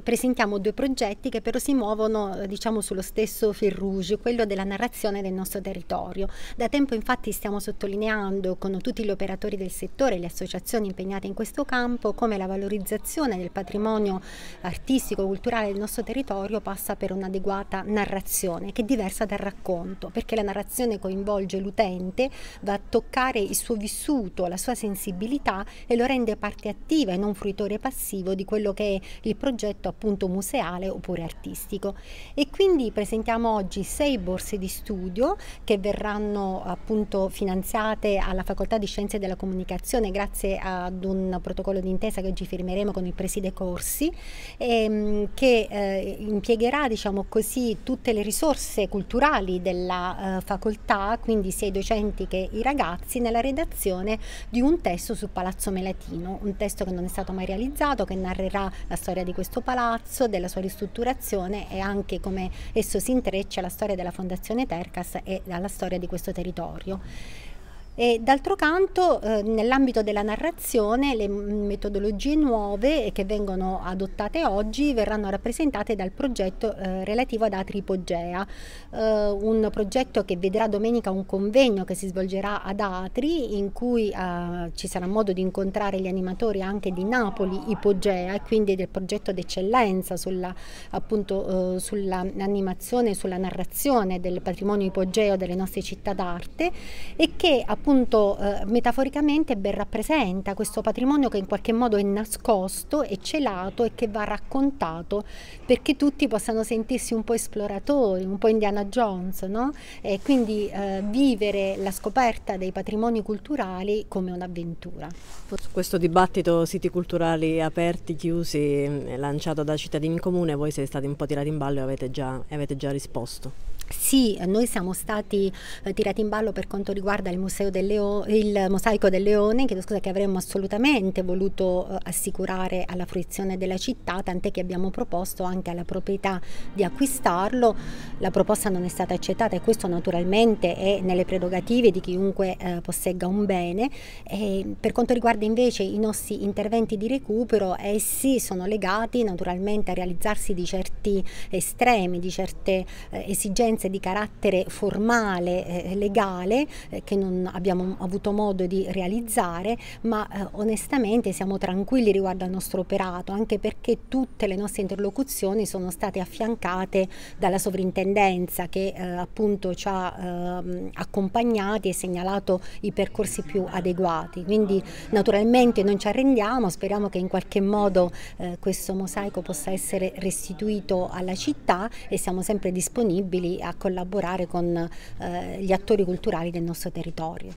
presentiamo due progetti che però si muovono eh, diciamo, sullo stesso fil rouge, quello della narrazione del nostro territorio. Da tempo infatti stiamo sottolineando con tutti gli operatori del settore e le associazioni impegnate in questo campo come la valorizzazione del patrimonio artistico e culturale del nostro territorio passa per un'adeguata narrazione che è diversa dal racconto, perché la narrazione coinvolge l'utente, va a toccare il suo vissuto, la sua sensibilità e lo rende parte attiva e non fruitore passivo di quello che è il progetto appunto museale oppure artistico. E quindi presentiamo oggi sei borse di studio che verranno appunto finanziate alla Facoltà di Scienze della Comunicazione grazie ad un protocollo d'intesa che oggi firmeremo con il Preside Corsi ehm, che eh, impiegherà diciamo così tutte le risorse culturali della eh, facoltà, quindi sia i docenti che i ragazzi, nella redazione di un testo su Palazzo Melatino, un testo che non è stato mai realizzato, che narrerà la storia di questo palazzo palazzo, della sua ristrutturazione e anche come esso si intreccia alla storia della Fondazione Tercas e alla storia di questo territorio. E d'altro canto, eh, nell'ambito della narrazione, le metodologie nuove che vengono adottate oggi verranno rappresentate dal progetto eh, relativo ad Atripogea, eh, un progetto che vedrà domenica un convegno che si svolgerà ad Atri, in cui eh, ci sarà modo di incontrare gli animatori anche di Napoli, Ipogea, e quindi del progetto d'eccellenza sulla, appunto, eh, sull'animazione e sulla narrazione del patrimonio ipogeo delle nostre città d'arte e che appunto appunto eh, metaforicamente ben rappresenta questo patrimonio che in qualche modo è nascosto, è celato e che va raccontato perché tutti possano sentirsi un po' esploratori, un po' Indiana Jones, no? E quindi eh, vivere la scoperta dei patrimoni culturali come un'avventura. questo dibattito siti culturali aperti, chiusi, mm, lanciato da cittadini comune, voi siete stati un po' tirati in ballo e avete già, avete già risposto. Sì, noi siamo stati eh, tirati in ballo per quanto riguarda il, del Leo, il Mosaico del Leone, che, scusa, che avremmo assolutamente voluto eh, assicurare alla fruizione della città, tant'è che abbiamo proposto anche alla proprietà di acquistarlo. La proposta non è stata accettata e questo naturalmente è nelle prerogative di chiunque eh, possegga un bene. E per quanto riguarda invece i nostri interventi di recupero, essi sono legati naturalmente a realizzarsi di certi eh, estremi, di certe eh, esigenze esigenze di carattere formale, eh, legale, eh, che non abbiamo avuto modo di realizzare, ma eh, onestamente siamo tranquilli riguardo al nostro operato, anche perché tutte le nostre interlocuzioni sono state affiancate dalla sovrintendenza che eh, appunto ci ha ehm, accompagnati e segnalato i percorsi più adeguati. Quindi naturalmente non ci arrendiamo, speriamo che in qualche modo eh, questo mosaico possa essere restituito alla città e siamo sempre disponibili a collaborare con eh, gli attori culturali del nostro territorio.